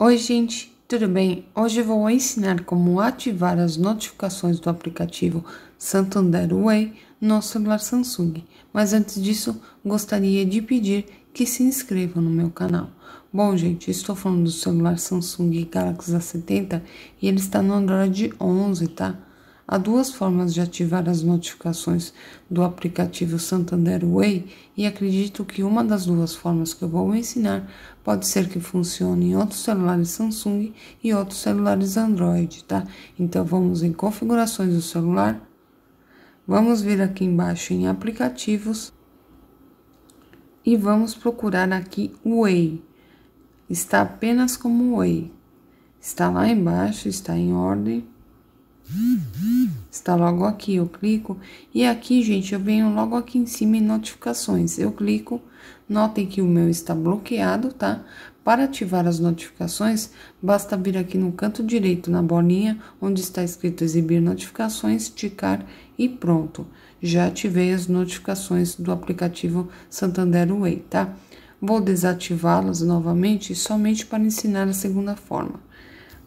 Oi, gente, tudo bem? Hoje vou ensinar como ativar as notificações do aplicativo Santander Way no celular Samsung. Mas antes disso, gostaria de pedir que se inscrevam no meu canal. Bom, gente, estou falando do celular Samsung Galaxy A70 e ele está no Android 11, tá? Há duas formas de ativar as notificações do aplicativo Santander Way e acredito que uma das duas formas que eu vou ensinar pode ser que funcione em outros celulares Samsung e outros celulares Android, tá? Então vamos em configurações do celular. Vamos vir aqui embaixo em aplicativos e vamos procurar aqui Way. Está apenas como Way. Está lá embaixo, está em ordem. Está logo aqui, eu clico. E aqui, gente, eu venho logo aqui em cima em notificações. Eu clico, notem que o meu está bloqueado, tá? Para ativar as notificações, basta vir aqui no canto direito, na bolinha, onde está escrito exibir notificações, ticar e pronto. Já ativei as notificações do aplicativo Santander Way, tá? Vou desativá-las novamente somente para ensinar a segunda forma.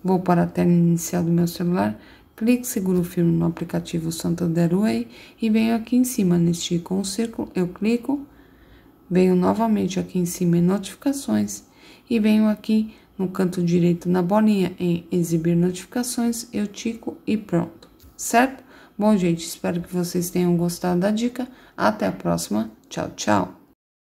Vou para a tela inicial do meu celular Clique seguro firme no aplicativo Santander Way e venho aqui em cima neste com o círculo, eu clico, venho novamente aqui em cima em notificações e venho aqui no canto direito na bolinha em exibir notificações, eu tico e pronto, certo? Bom, gente, espero que vocês tenham gostado da dica. Até a próxima. Tchau, tchau.